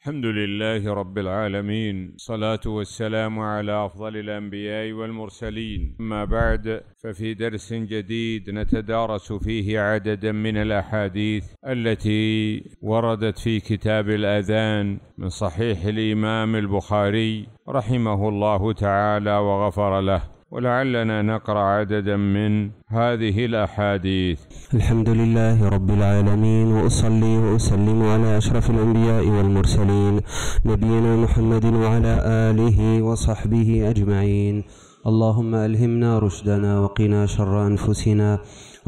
الحمد لله رب العالمين صلاة والسلام على أفضل الأنبياء والمرسلين أما بعد ففي درس جديد نتدارس فيه عددا من الأحاديث التي وردت في كتاب الأذان من صحيح الإمام البخاري رحمه الله تعالى وغفر له ولعلنا نقرا عددا من هذه الاحاديث الحمد لله رب العالمين واصلي واسلم على اشرف الانبياء والمرسلين نبينا محمد وعلى اله وصحبه اجمعين اللهم الهمنا رشدنا وقنا شر انفسنا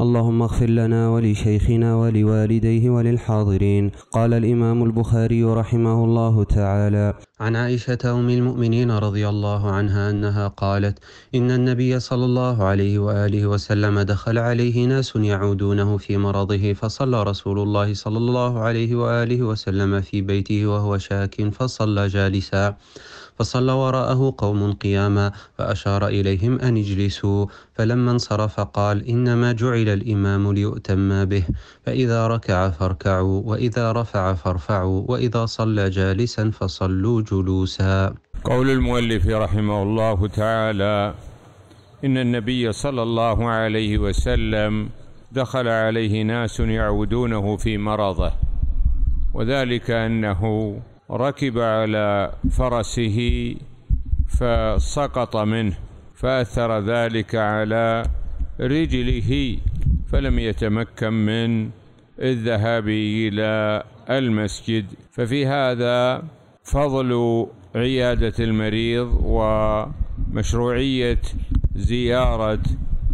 اللهم اغفر لنا ولشيخنا ولوالديه وللحاضرين قال الإمام البخاري رحمه الله تعالى عن عائشة أم المؤمنين رضي الله عنها أنها قالت إن النبي صلى الله عليه وآله وسلم دخل عليه ناس يعودونه في مرضه فصلى رسول الله صلى الله عليه وآله وسلم في بيته وهو شاك فصلى جالسا فصلى وراءه قوم قياما فأشار إليهم أن اجلسوا فلما انصرف قال إنما جعل الإمام ليؤتم به فإذا ركع فاركعوا وإذا رفع فارفعوا وإذا صلى جالسا فصلوا جلوسا قول المؤلف رحمه الله تعالى إن النبي صلى الله عليه وسلم دخل عليه ناس يعودونه في مرضه وذلك أنه ركب على فرسه فسقط منه فأثر ذلك على رجله فلم يتمكن من الذهاب إلى المسجد ففي هذا فضل عيادة المريض ومشروعية زيارة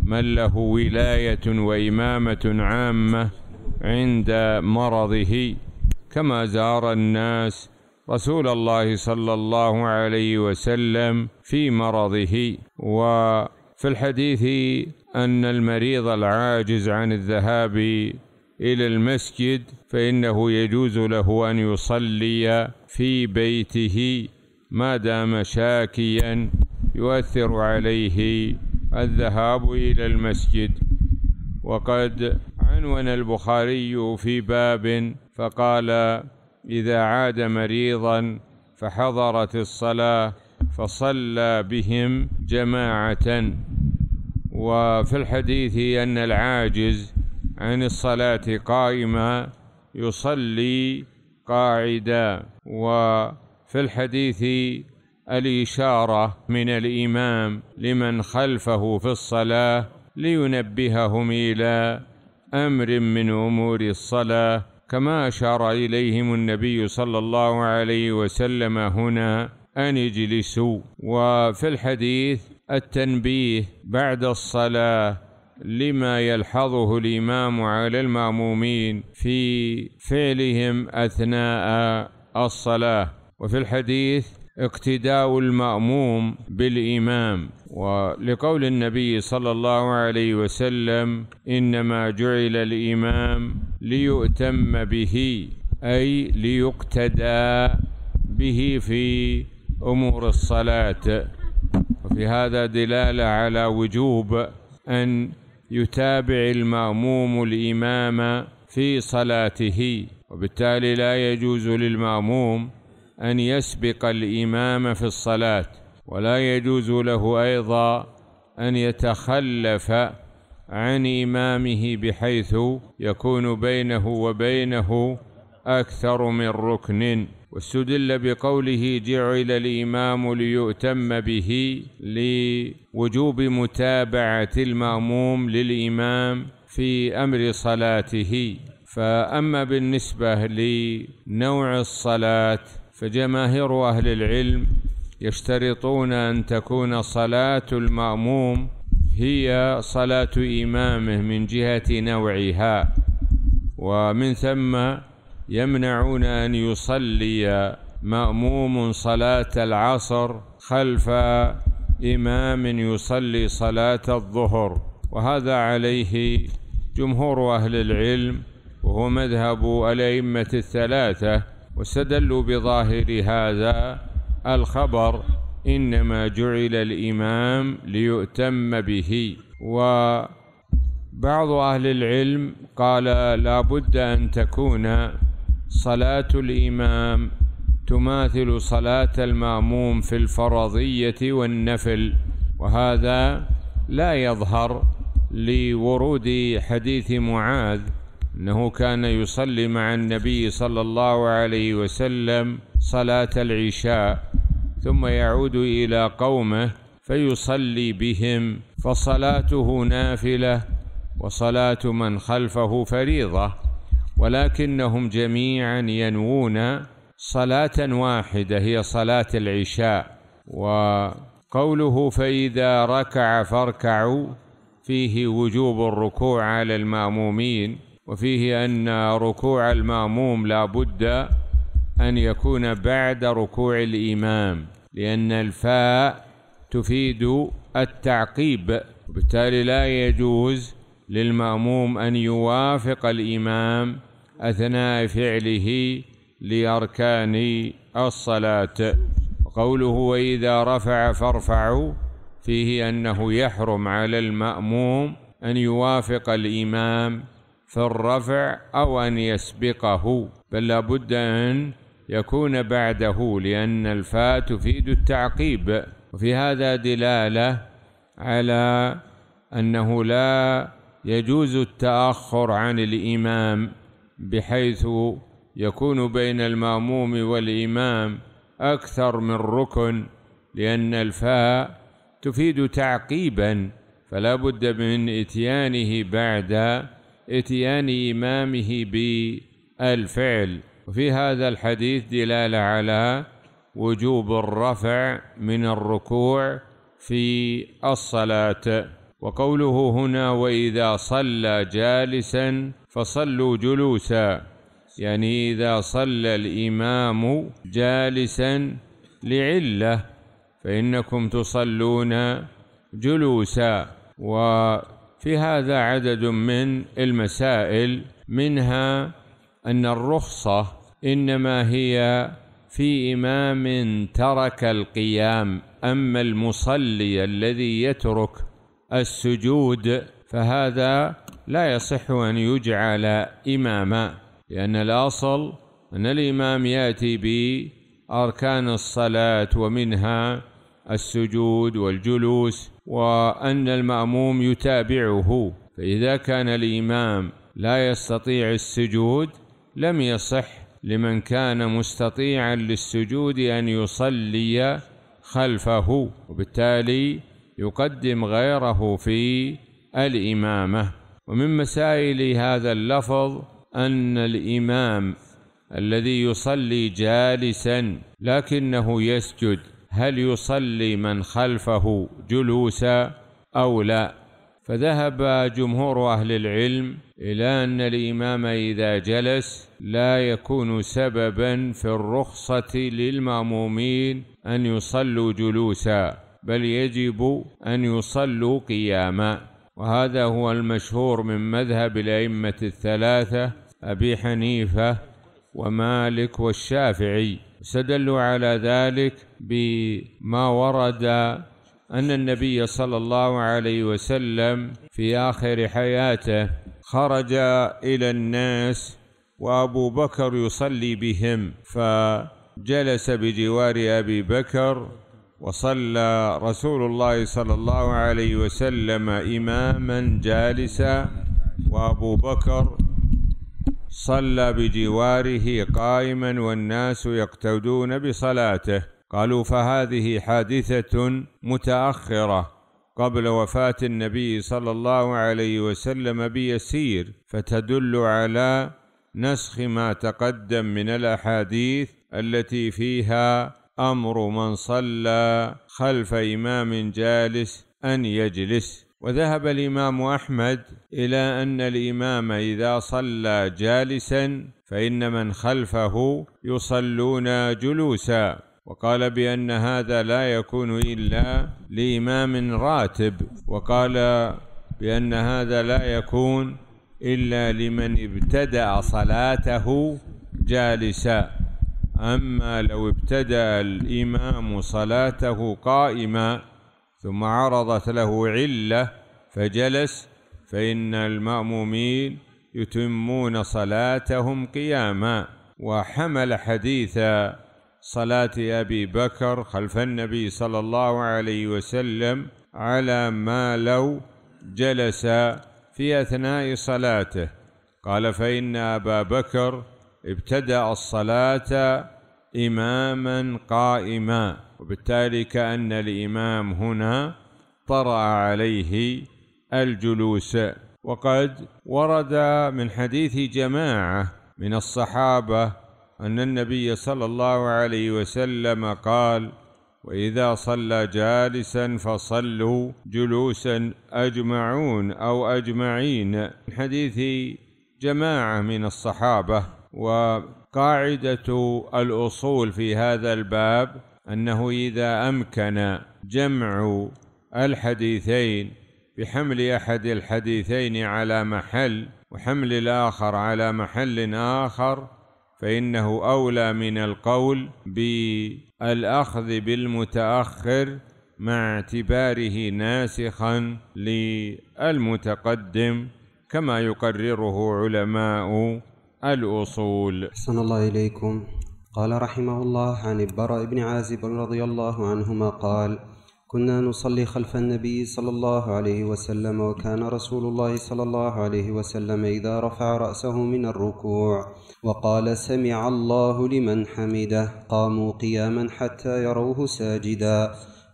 من له ولاية وإمامة عامة عند مرضه كما زار الناس رسول الله صلى الله عليه وسلم في مرضه وفي الحديث أن المريض العاجز عن الذهاب إلى المسجد فإنه يجوز له أن يصلي في بيته ما دام شاكيا يؤثر عليه الذهاب إلى المسجد وقد عنون البخاري في باب فقال إذا عاد مريضا فحضرت الصلاة فصلى بهم جماعة وفي الحديث أن العاجز عن الصلاة قائما يصلي قاعدا وفي الحديث الإشارة من الإمام لمن خلفه في الصلاة لينبههم إلى أمر من أمور الصلاة كما أشار إليهم النبي صلى الله عليه وسلم هنا أن اجلسوا وفي الحديث التنبيه بعد الصلاة لما يلحظه الإمام على المأمومين في فعلهم أثناء الصلاة وفي الحديث اقتداء المأموم بالإمام ولقول النبي صلى الله عليه وسلم إنما جعل الإمام ليؤتم به أي ليقتدى به في أمور الصلاة وفي هذا دلالة على وجوب أن يتابع المأموم الإمام في صلاته وبالتالي لا يجوز للمأموم أن يسبق الإمام في الصلاة ولا يجوز له أيضا أن يتخلف عن إمامه بحيث يكون بينه وبينه أكثر من ركن واستدل بقوله جعل الإمام ليؤتم به لوجوب متابعة المأموم للإمام في أمر صلاته فأما بالنسبة لنوع الصلاة فجماهير أهل العلم يشترطون أن تكون صلاة المأموم هي صلاة إمامه من جهة نوعها ومن ثم يمنعون أن يصلي مأموم صلاة العصر خلف إمام يصلي صلاة الظهر وهذا عليه جمهور أهل العلم وهو مذهب الأئمة الثلاثة واستدلوا بظاهر هذا الخبر إنما جعل الإمام ليؤتم به وبعض أهل العلم قال لا بد أن تكون صلاة الإمام تماثل صلاة الماموم في الفرضية والنفل وهذا لا يظهر لورود حديث معاذ انه كان يصلي مع النبي صلى الله عليه وسلم صلاه العشاء ثم يعود إلى قومه فيصلي بهم فصلاته نافلة وصلاة من خلفه فريضة ولكنهم جميعا ينوون صلاة واحدة هي صلاة العشاء وقوله فإذا ركع فاركعوا فيه وجوب الركوع على المأمومين وفيه أن ركوع المأموم لا بد أن يكون بعد ركوع الإمام لأن الفاء تفيد التعقيب وبالتالي لا يجوز للمأموم أن يوافق الإمام أثناء فعله لأركان الصلاة قوله وإذا رفع فارفعوا فيه أنه يحرم على المأموم أن يوافق الإمام في الرفع أو أن يسبقه بل لابد أن يكون بعده لأن الفاء تفيد التعقيب وفي هذا دلالة على أنه لا يجوز التأخر عن الإمام بحيث يكون بين الماموم والإمام أكثر من ركن لأن الفاء تفيد تعقيبا فلا بد من إتيانه بعد إتيان إمامه بالفعل وفي هذا الحديث دلالة على وجوب الرفع من الركوع في الصلاة وقوله هنا وإذا صلى جالسا فصلوا جلوسا يعني إذا صلى الإمام جالسا لعلة فإنكم تصلون جلوسا وفي هذا عدد من المسائل منها أن الرخصة انما هي في امام ترك القيام اما المصلي الذي يترك السجود فهذا لا يصح ان يجعل اماما لان الاصل ان الامام ياتي باركان الصلاه ومنها السجود والجلوس وان الماموم يتابعه فاذا كان الامام لا يستطيع السجود لم يصح لمن كان مستطيعا للسجود أن يصلي خلفه وبالتالي يقدم غيره في الإمامة ومن مسائل هذا اللفظ أن الإمام الذي يصلي جالسا لكنه يسجد هل يصلي من خلفه جلوسا أو لا فذهب جمهور أهل العلم إلى أن الإمام إذا جلس لا يكون سببا في الرخصة للمامومين أن يصلوا جلوسا بل يجب أن يصلوا قياما وهذا هو المشهور من مذهب الأئمة الثلاثة أبي حنيفة ومالك والشافعي استدلوا على ذلك بما ورد أن النبي صلى الله عليه وسلم في آخر حياته خرج إلى الناس وابو بكر يصلي بهم فجلس بجوار ابي بكر وصلى رسول الله صلى الله عليه وسلم اماما جالسا وابو بكر صلى بجواره قائما والناس يقتدون بصلاته قالوا فهذه حادثه متاخره قبل وفاه النبي صلى الله عليه وسلم بيسير فتدل على نسخ ما تقدم من الاحاديث التي فيها امر من صلى خلف امام جالس ان يجلس وذهب الامام احمد الى ان الامام اذا صلى جالسا فان من خلفه يصلون جلوسا وقال بان هذا لا يكون الا لامام راتب وقال بان هذا لا يكون إلا لمن ابتدأ صلاته جالسا أما لو ابتدأ الإمام صلاته قائما ثم عرضت له علة فجلس فإن المأمومين يتمون صلاتهم قياما وحمل حديث صلاة أبي بكر خلف النبي صلى الله عليه وسلم على ما لو جلس في اثناء صلاته قال فان ابا بكر ابتدا الصلاه اماما قائما وبالتالي كان الامام هنا طرا عليه الجلوس وقد ورد من حديث جماعه من الصحابه ان النبي صلى الله عليه وسلم قال واذا صلى جالسا فصلوا جلوسا اجمعون او اجمعين حديث جماعه من الصحابه وقاعده الاصول في هذا الباب انه اذا امكن جمع الحديثين بحمل احد الحديثين على محل وحمل الاخر على محل اخر فإنه أولى من القول بالأخذ بالمتأخر مع اعتباره ناسخا للمتقدم كما يقرره علماء الأصول أحسن الله إليكم قال رحمه الله عن البراء بن عازب رضي الله عنهما قال كنا نصلي خلف النبي صلى الله عليه وسلم وكان رسول الله صلى الله عليه وسلم إذا رفع رأسه من الركوع وقال سمع الله لمن حمده قاموا قياما حتى يروه ساجدا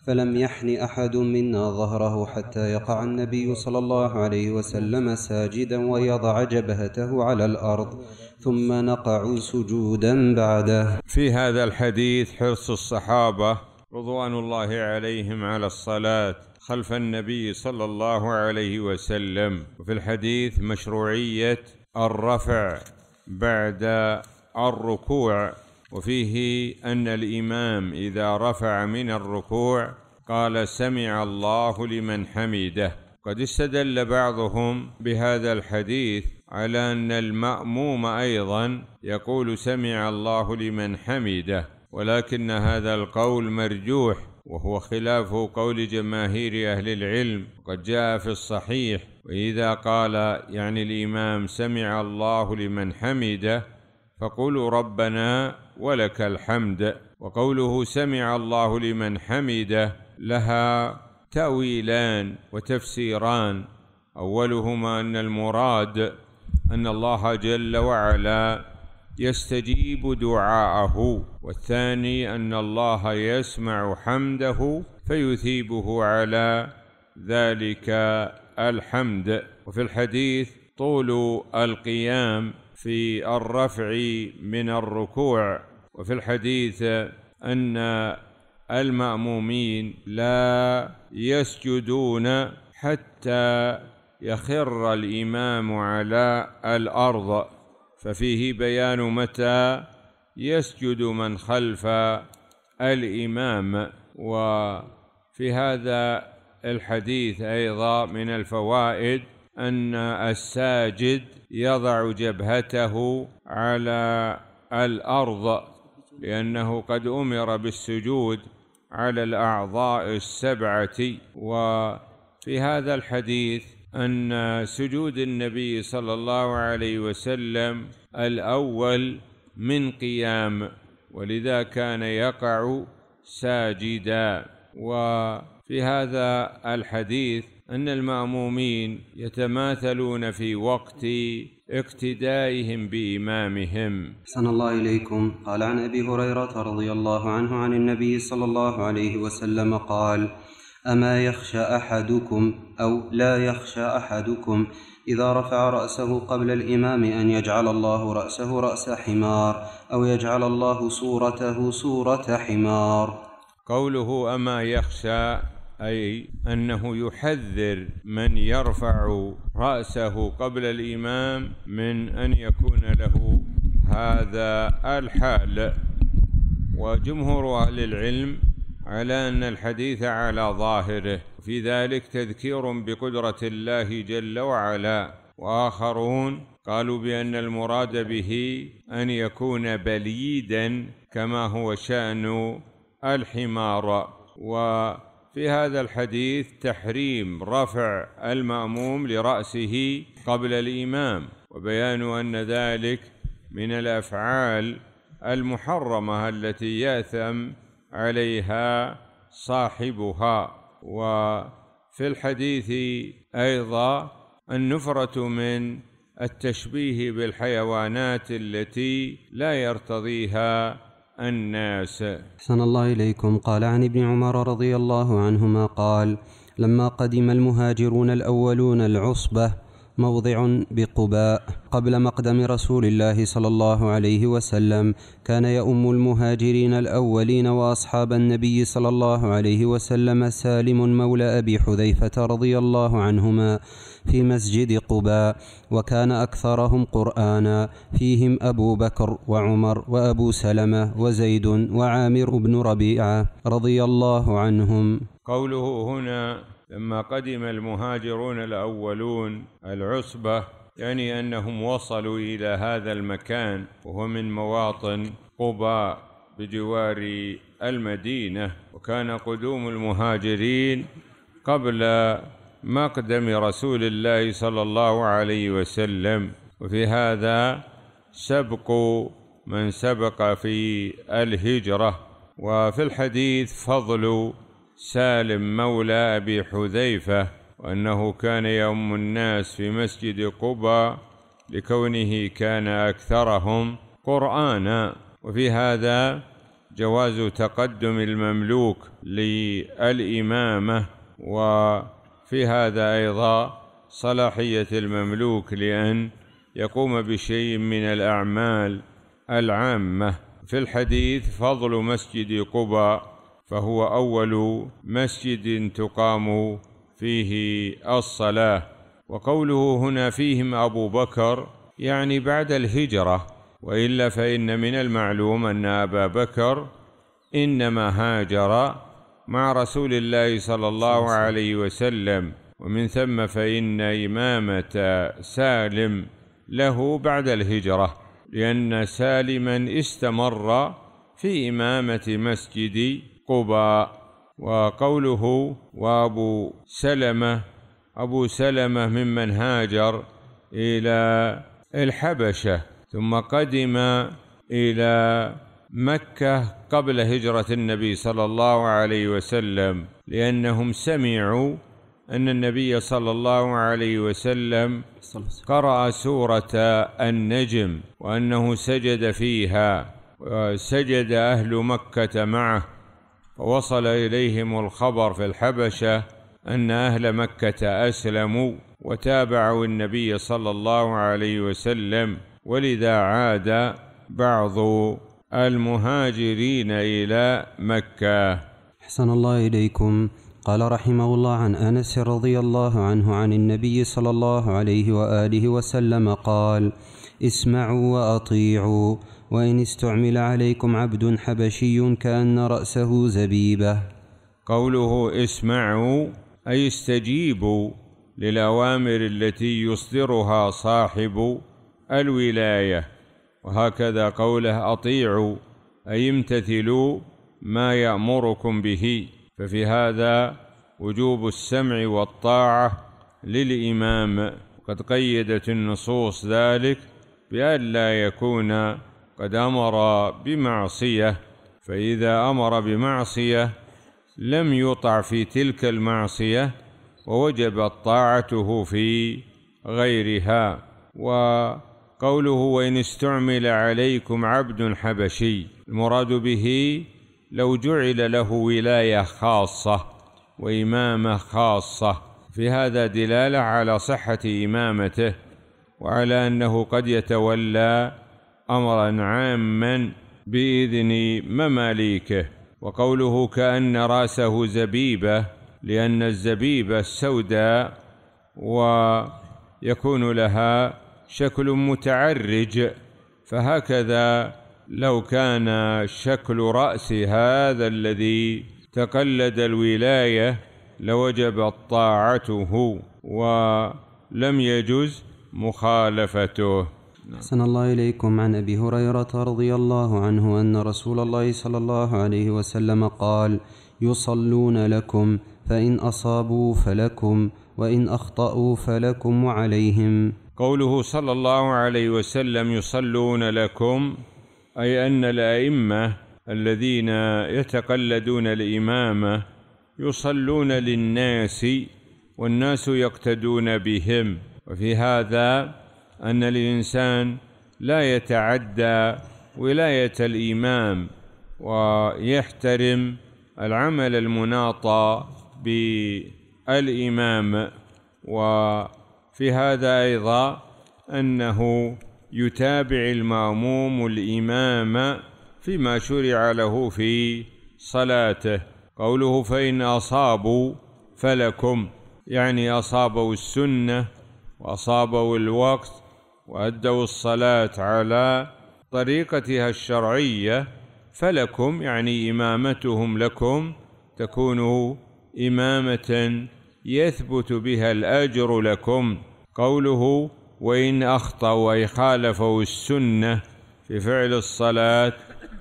فلم يحن أحد منا ظهره حتى يقع النبي صلى الله عليه وسلم ساجدا ويضع جبهته على الأرض ثم نقع سجودا بعده في هذا الحديث حرص الصحابة رضوان الله عليهم على الصلاه خلف النبي صلى الله عليه وسلم وفي الحديث مشروعيه الرفع بعد الركوع وفيه ان الامام اذا رفع من الركوع قال سمع الله لمن حمده قد استدل بعضهم بهذا الحديث على ان الماموم ايضا يقول سمع الله لمن حمده ولكن هذا القول مرجوح وهو خلاف قول جماهير أهل العلم قد جاء في الصحيح وإذا قال يعني الإمام سمع الله لمن حمده فقولوا ربنا ولك الحمد وقوله سمع الله لمن حمده لها تأويلان وتفسيران أولهما أن المراد أن الله جل وعلا يستجيب دعاءه والثاني ان الله يسمع حمده فيثيبه على ذلك الحمد وفي الحديث طول القيام في الرفع من الركوع وفي الحديث ان المامومين لا يسجدون حتى يخر الامام على الارض ففيه بيان متى يسجد من خلف الإمام وفي هذا الحديث أيضا من الفوائد أن الساجد يضع جبهته على الأرض لأنه قد أمر بالسجود على الأعضاء السبعة وفي هذا الحديث أن سجود النبي صلى الله عليه وسلم الأول من قيام ولذا كان يقع ساجدا وفي هذا الحديث أن المأمومين يتماثلون في وقت اقتدائهم بإمامهم صلى الله إليكم قال عن أبي هريرة رضي الله عنه عن النبي صلى الله عليه وسلم قال اما يخشى احدكم او لا يخشى احدكم اذا رفع راسه قبل الامام ان يجعل الله راسه راس حمار او يجعل الله صورته صوره حمار قوله اما يخشى اي انه يحذر من يرفع راسه قبل الامام من ان يكون له هذا الحال وجمهور اهل العلم على أن الحديث على ظاهره في ذلك تذكير بقدرة الله جل وعلا وآخرون قالوا بأن المراد به أن يكون بليدا كما هو شأن الحمار وفي هذا الحديث تحريم رفع المأموم لرأسه قبل الإمام وبيان أن ذلك من الأفعال المحرمة التي يأثم عليها صاحبها وفي الحديث ايضا النفره من التشبيه بالحيوانات التي لا يرتضيها الناس احسن الله اليكم قال عن ابن عمر رضي الله عنهما قال لما قدم المهاجرون الاولون العصبه موضع بقباء قبل مقدم رسول الله صلى الله عليه وسلم كان يؤم المهاجرين الأولين وأصحاب النبي صلى الله عليه وسلم سالم مولى أبي حذيفة رضي الله عنهما في مسجد قباء وكان أكثرهم قرآنا فيهم أبو بكر وعمر وأبو سلمة وزيد وعامر بن ربيعة رضي الله عنهم قوله هنا لما قدم المهاجرون الأولون العصبة يعني أنهم وصلوا إلى هذا المكان وهو من مواطن قباء بجوار المدينة وكان قدوم المهاجرين قبل مقدم رسول الله صلى الله عليه وسلم وفي هذا سبق من سبق في الهجرة وفي الحديث فضل سالم مولى أبي حذيفة وأنه كان يوم الناس في مسجد قبى لكونه كان أكثرهم قرآنا وفي هذا جواز تقدم المملوك للإمامة وفي هذا أيضا صلاحية المملوك لأن يقوم بشيء من الأعمال العامة في الحديث فضل مسجد قباء فهو أول مسجد تقام فيه الصلاة وقوله هنا فيهم أبو بكر يعني بعد الهجرة وإلا فإن من المعلوم أن أبا بكر إنما هاجر مع رسول الله صلى الله عليه وسلم ومن ثم فإن إمامة سالم له بعد الهجرة لأن سالما استمر في إمامة مسجد قباء وقوله وابو سلمه ابو سلمه ممن هاجر الى الحبشه ثم قدم الى مكه قبل هجره النبي صلى الله عليه وسلم لانهم سمعوا ان النبي صلى الله عليه وسلم قرا سوره النجم وانه سجد فيها وسجد اهل مكه معه فوصل إليهم الخبر في الحبشة أن أهل مكة أسلموا وتابعوا النبي صلى الله عليه وسلم ولذا عاد بعض المهاجرين إلى مكة أحسن الله إليكم قال رحمه الله عن أنس رضي الله عنه عن النبي صلى الله عليه وآله وسلم قال اسمعوا وأطيعوا وإن استعمل عليكم عبد حبشي كأن رأسه زبيبة قوله اسمعوا أي استجيبوا للأوامر التي يصدرها صاحب الولاية وهكذا قوله أطيعوا أي امتثلوا ما يأمركم به ففي هذا وجوب السمع والطاعة للإمام قد قيدت النصوص ذلك بأن لا يكون قد امر بمعصيه فاذا امر بمعصيه لم يطع في تلك المعصيه ووجبت طاعته في غيرها وقوله وان استعمل عليكم عبد حبشي المراد به لو جعل له ولايه خاصه وامامه خاصه في هذا دلاله على صحه امامته وعلى انه قد يتولى امرا عاما باذن مماليكه وقوله كان راسه زبيبه لان الزبيبه السوداء ويكون لها شكل متعرج فهكذا لو كان شكل راس هذا الذي تقلد الولايه لوجبت طاعته ولم يجز مخالفته نعم. أحسن الله إليكم عن أبي هريرة رضي الله عنه أن رسول الله صلى الله عليه وسلم قال يصلون لكم فإن أصابوا فلكم وإن أخطأوا فلكم وعليهم قوله صلى الله عليه وسلم يصلون لكم أي أن الأئمة الذين يتقلدون الإمامة يصلون للناس والناس يقتدون بهم وفي هذا أن الإنسان لا يتعدى ولاية الإمام ويحترم العمل المناط بالإمام وفي هذا أيضا أنه يتابع الماموم الإمام فيما شرع له في صلاته قوله فإن أصابوا فلكم يعني أصابوا السنة وأصابوا الوقت وأدوا الصلاة على طريقتها الشرعية فلكم يعني إمامتهم لكم تكون إمامة يثبت بها الأجر لكم قوله وإن أخطأوا أي خالفوا السنة في فعل الصلاة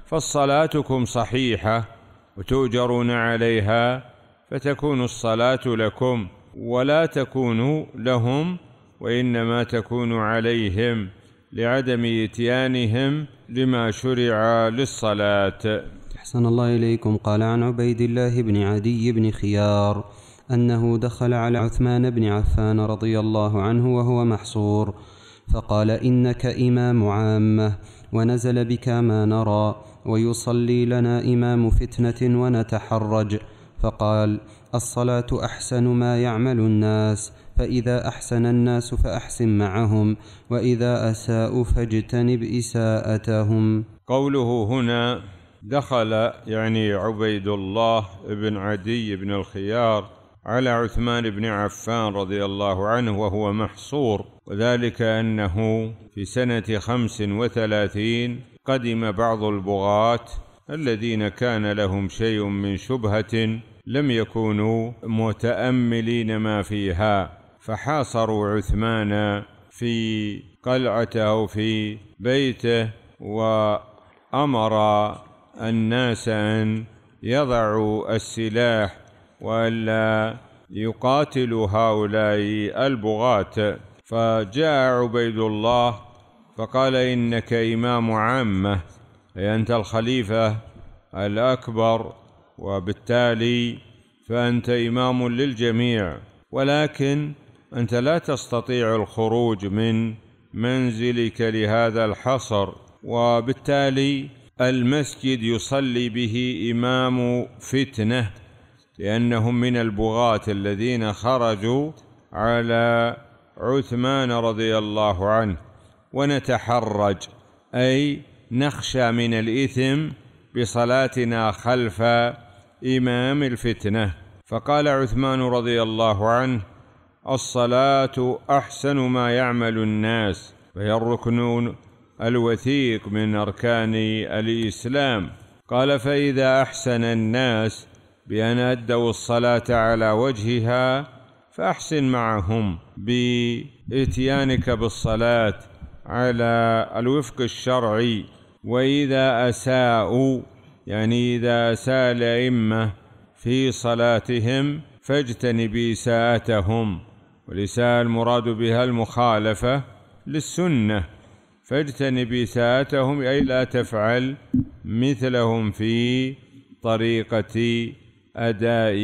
فصلاتكم صحيحة وتؤجرون عليها فتكون الصلاة لكم ولا تكون لهم وانما تكون عليهم لعدم اتيانهم لما شرع للصلاه احسن الله اليكم قال عن عبيد الله بن عدي بن خيار انه دخل على عثمان بن عفان رضي الله عنه وهو محصور فقال انك امام عامه ونزل بك ما نرى ويصلي لنا امام فتنه ونتحرج فقال الصلاه احسن ما يعمل الناس فإذا أحسن الناس فأحسن معهم وإذا أساءوا فاجتنب إساءتهم قوله هنا دخل يعني عبيد الله بن عدي بن الخيار على عثمان بن عفان رضي الله عنه وهو محصور وذلك أنه في سنة خمس وثلاثين قدم بعض البغاة الذين كان لهم شيء من شبهة لم يكونوا متأملين ما فيها فحاصروا عثمان في قلعته أو في بيته وأمر الناس أن يضعوا السلاح وألا يقاتلوا هؤلاء البغاة فجاء عبيد الله فقال إنك إمام عامة أي أنت الخليفة الأكبر وبالتالي فأنت إمام للجميع ولكن أنت لا تستطيع الخروج من منزلك لهذا الحصر وبالتالي المسجد يصلي به إمام فتنة لأنهم من البغاة الذين خرجوا على عثمان رضي الله عنه ونتحرج أي نخشى من الإثم بصلاتنا خلف إمام الفتنة فقال عثمان رضي الله عنه الصلاه احسن ما يعمل الناس فهي الركن الوثيق من اركان الاسلام قال فاذا احسن الناس بان ادوا الصلاه على وجهها فاحسن معهم باتيانك بالصلاه على الوفق الشرعي واذا اساءوا يعني اذا اساء الائمه في صلاتهم فاجتنب اساءتهم وليس المراد بها المخالفة للسنة فاجتنب إساءتهم أي لا تفعل مثلهم في طريقة أداء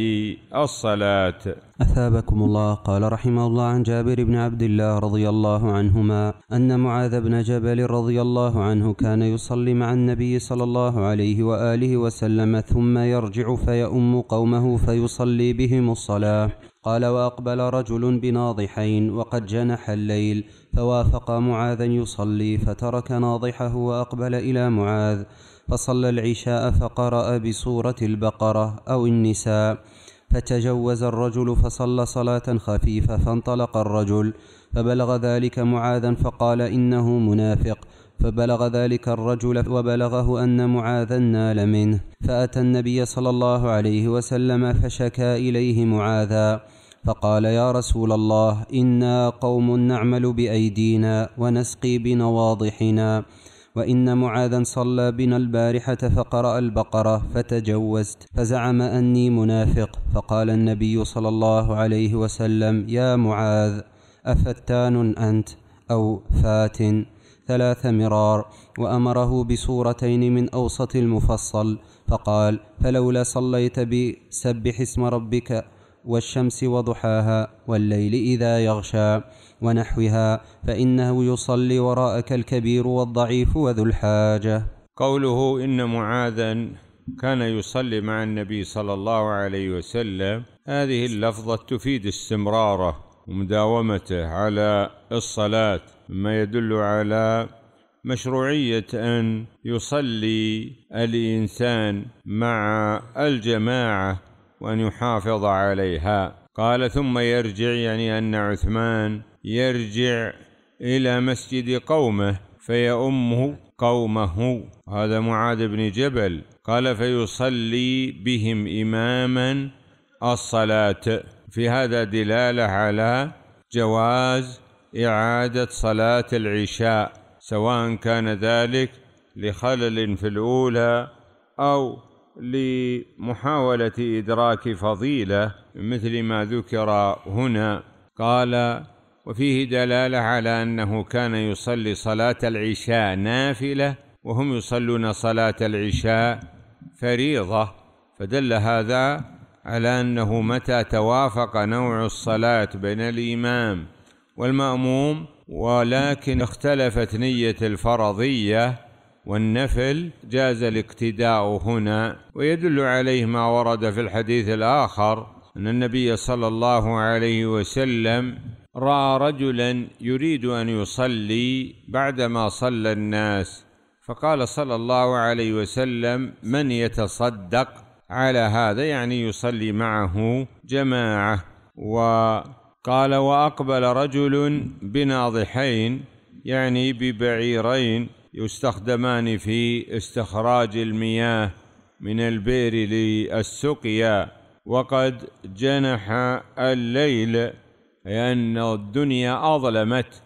الصلاة أثابكم الله قال رحمه الله عن جابر بن عبد الله رضي الله عنهما أن معاذ بن جبل رضي الله عنه كان يصلي مع النبي صلى الله عليه وآله وسلم ثم يرجع فيؤم قومه فيصلي بهم الصلاة قال واقبل رجل بناضحين وقد جنح الليل فوافق معاذا يصلي فترك ناضحه واقبل الى معاذ فصلى العشاء فقرا بسوره البقره او النساء فتجوز الرجل فصلى صلاه خفيفه فانطلق الرجل فبلغ ذلك معاذا فقال انه منافق فبلغ ذلك الرجل وبلغه أن معاذا نال منه فأتى النبي صلى الله عليه وسلم فشكى إليه معاذا فقال يا رسول الله إنا قوم نعمل بأيدينا ونسقي بنواضحنا وإن معاذا صلى بنا البارحة فقرأ البقرة فتجوزت فزعم أني منافق فقال النبي صلى الله عليه وسلم يا معاذ أفتان أنت أو فاتن ثلاث مرار وأمره بسورتين من أوسط المفصل فقال فلولا صليت بي سبح اسم ربك والشمس وضحاها والليل إذا يغشى ونحوها فإنه يصلي وراءك الكبير والضعيف وذو الحاجة قوله إن معاذا كان يصلي مع النبي صلى الله عليه وسلم هذه اللفظة تفيد استمراره ومداومته على الصلاة ما يدل على مشروعيه ان يصلي الانسان مع الجماعه وان يحافظ عليها قال ثم يرجع يعني ان عثمان يرجع الى مسجد قومه فيأمه قومه هذا معاذ بن جبل قال فيصلي بهم اماما الصلاه في هذا دلاله على جواز إعادة صلاة العشاء سواء كان ذلك لخلل في الأولى أو لمحاولة إدراك فضيلة مثل ما ذكر هنا قال وفيه دلالة على أنه كان يصلي صلاة العشاء نافلة وهم يصلون صلاة العشاء فريضة فدل هذا على أنه متى توافق نوع الصلاة بين الإمام والمأموم ولكن اختلفت نية الفرضية والنفل جاز الاقتداء هنا ويدل عليه ما ورد في الحديث الآخر أن النبي صلى الله عليه وسلم رأى رجلا يريد أن يصلي بعدما صلى الناس فقال صلى الله عليه وسلم من يتصدق على هذا يعني يصلي معه جماعة و قال واقبل رجل بناضحين يعني ببعيرين يستخدمان في استخراج المياه من البئر للسقيا وقد جنح الليل لأن الدنيا أظلمت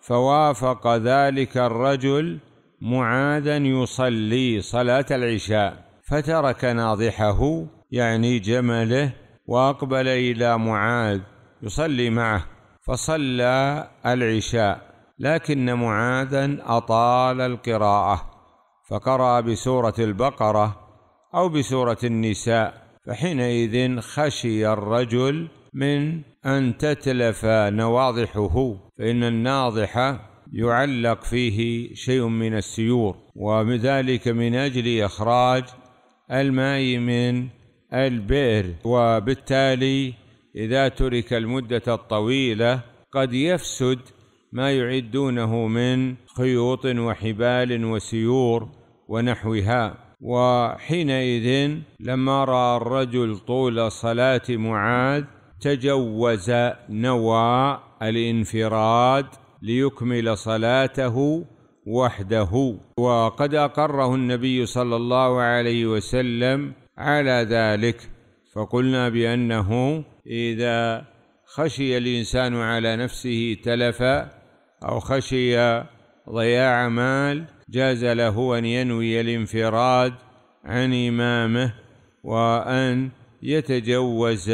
فوافق ذلك الرجل معاذا يصلي صلاة العشاء فترك ناضحه يعني جمله واقبل الى معاذ يصلي معه فصلى العشاء لكن معاذا اطال القراءه فقرا بسوره البقره او بسوره النساء فحينئذ خشي الرجل من ان تتلف نواضحه فان الناضح يعلق فيه شيء من السيور وذلك من اجل اخراج الماء من البئر وبالتالي إذا ترك المدة الطويلة قد يفسد ما يعدونه من خيوط وحبال وسيور ونحوها وحينئذ لما راى الرجل طول صلاه معاذ تجوز نوى الانفراد ليكمل صلاته وحده وقد اقره النبي صلى الله عليه وسلم على ذلك فقلنا بأنه إذا خشي الإنسان على نفسه تلفا أو خشي ضياع مال جاز له أن ينوي الانفراد عن إمامه وأن يتجوز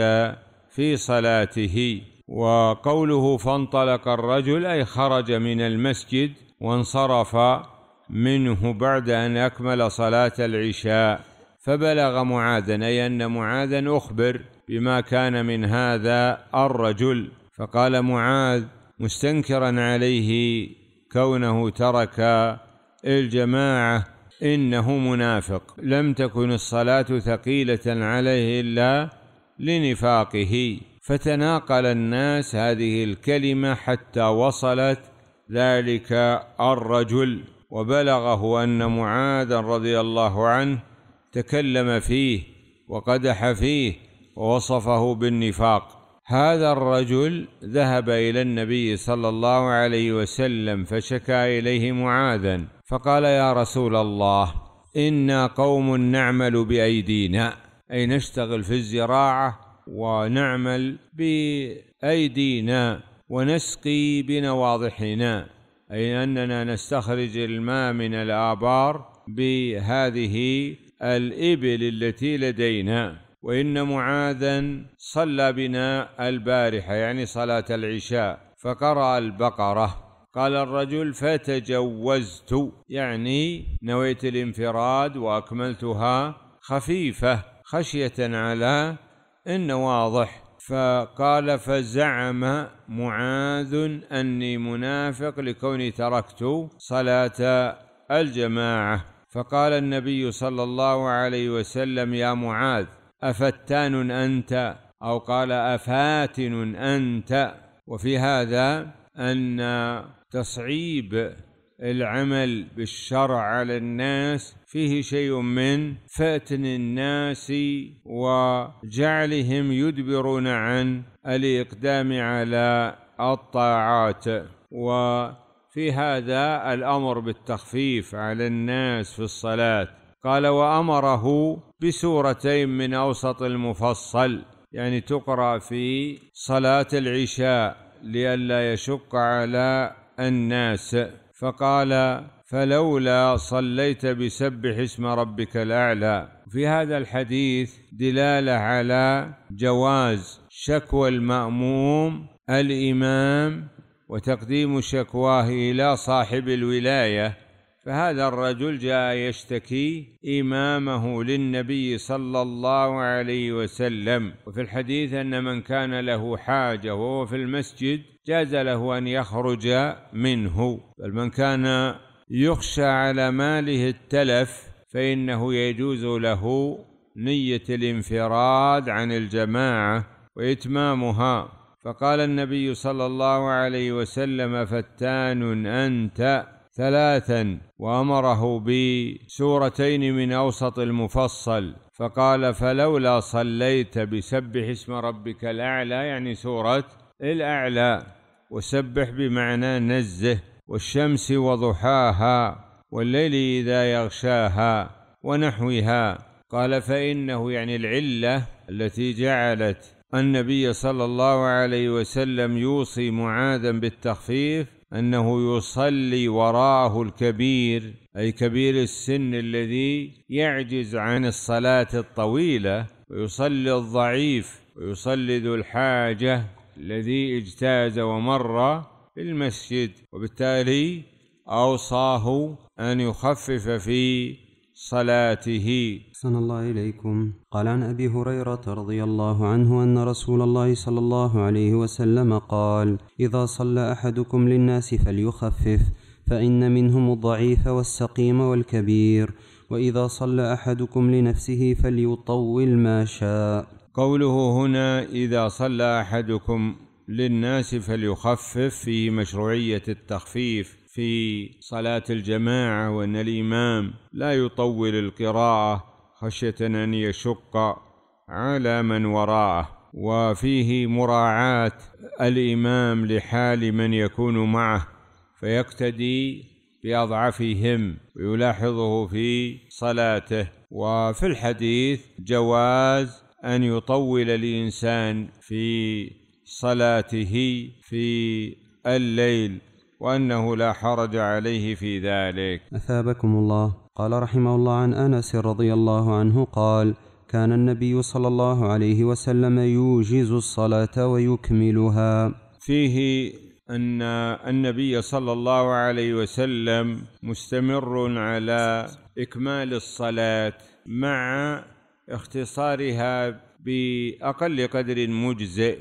في صلاته وقوله فانطلق الرجل أي خرج من المسجد وانصرف منه بعد أن أكمل صلاة العشاء فبلغ معاذا اي ان معاذا اخبر بما كان من هذا الرجل فقال معاذ مستنكرا عليه كونه ترك الجماعه انه منافق لم تكن الصلاه ثقيله عليه الا لنفاقه فتناقل الناس هذه الكلمه حتى وصلت ذلك الرجل وبلغه ان معاذا رضي الله عنه تكلم فيه وقدح فيه ووصفه بالنفاق هذا الرجل ذهب الى النبي صلى الله عليه وسلم فشكى اليه معاذا فقال يا رسول الله انا قوم نعمل بايدينا اي نشتغل في الزراعه ونعمل بايدينا ونسقي بنواضحنا اي اننا نستخرج الماء من الابار بهذه الإبل التي لدينا وإن معاذا صلى بنا البارحة يعني صلاة العشاء فقرأ البقرة قال الرجل فتجوزت يعني نويت الانفراد وأكملتها خفيفة خشية على إن واضح فقال فزعم معاذ أني منافق لكوني تركت صلاة الجماعة فقال النبي صلى الله عليه وسلم يا معاذ افتان انت او قال افاتن انت وفي هذا ان تصعيب العمل بالشرع على الناس فيه شيء من فتن الناس وجعلهم يدبرون عن الاقدام على الطاعات و في هذا الامر بالتخفيف على الناس في الصلاه قال وامره بسورتين من اوسط المفصل يعني تقرا في صلاه العشاء لئلا يشق على الناس فقال فلولا صليت بسبح اسم ربك الاعلى في هذا الحديث دلاله على جواز شكوى الماموم الامام وتقديم شكواه الى صاحب الولايه فهذا الرجل جاء يشتكي امامه للنبي صلى الله عليه وسلم وفي الحديث ان من كان له حاجه وهو في المسجد جاز له ان يخرج منه بل من كان يخشى على ماله التلف فانه يجوز له نيه الانفراد عن الجماعه واتمامها فقال النبي صلى الله عليه وسلم فتان أنت ثلاثا وأمره بسورتين من أوسط المفصل فقال فلولا صليت بسبح اسم ربك الأعلى يعني سورة الأعلى وسبح بمعنى نزه والشمس وضحاها والليل إذا يغشاها ونحوها قال فإنه يعني العلة التي جعلت النبي صلى الله عليه وسلم يوصي معاذا بالتخفيف انه يصلي وراءه الكبير اي كبير السن الذي يعجز عن الصلاه الطويله ويصلي الضعيف ويصلي ذو الحاجه الذي اجتاز ومر المسجد وبالتالي اوصاه ان يخفف في صلاته أحسن الله إليكم قال عن أبي هريرة رضي الله عنه أن رسول الله صلى الله عليه وسلم قال إذا صلى أحدكم للناس فليخفف فإن منهم الضعيف والسقيم والكبير وإذا صلى أحدكم لنفسه فليطول ما شاء قوله هنا إذا صلى أحدكم للناس فليخفف في مشروعية التخفيف في صلاة الجماعة وأن الإمام لا يطول القراءة خشية أن يشق على من وراءه وفيه مراعاة الإمام لحال من يكون معه فيقتدي بأضعفهم ويلاحظه في صلاته وفي الحديث جواز أن يطول الإنسان في صلاته في الليل وأنه لا حرج عليه في ذلك أثابكم الله قال رحمه الله عن أنس رضي الله عنه قال كان النبي صلى الله عليه وسلم يوجز الصلاة ويكملها فيه أن النبي صلى الله عليه وسلم مستمر على إكمال الصلاة مع اختصارها بأقل قدر مجزئ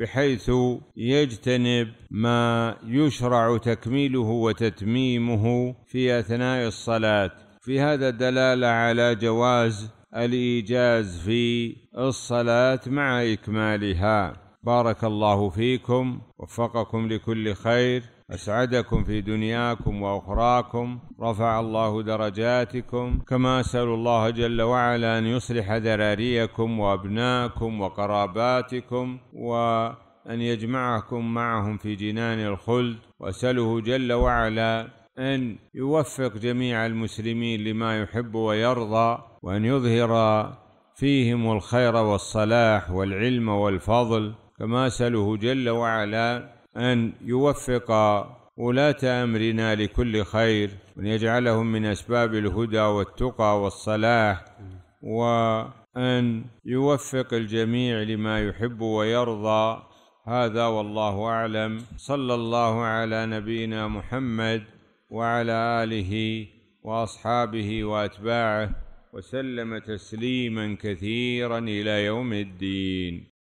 بحيث يجتنب ما يشرع تكميله وتتميمه في اثناء الصلاه في هذا دلاله على جواز الايجاز في الصلاه مع اكمالها بارك الله فيكم وفقكم لكل خير أسعدكم في دنياكم وأخراكم رفع الله درجاتكم كما أسأل الله جل وعلا أن يصلح ذراريكم وأبناءكم وقراباتكم وأن يجمعكم معهم في جنان الخلد وأسأله جل وعلا أن يوفق جميع المسلمين لما يحب ويرضى وأن يظهر فيهم الخير والصلاح والعلم والفضل كما أسأله جل وعلا أن يوفق ولاة أمرنا لكل خير وأن يجعلهم من أسباب الهدى والتقى والصلاح وأن يوفق الجميع لما يحب ويرضى هذا والله أعلم صلى الله على نبينا محمد وعلى آله وأصحابه وأتباعه وسلم تسليما كثيرا إلى يوم الدين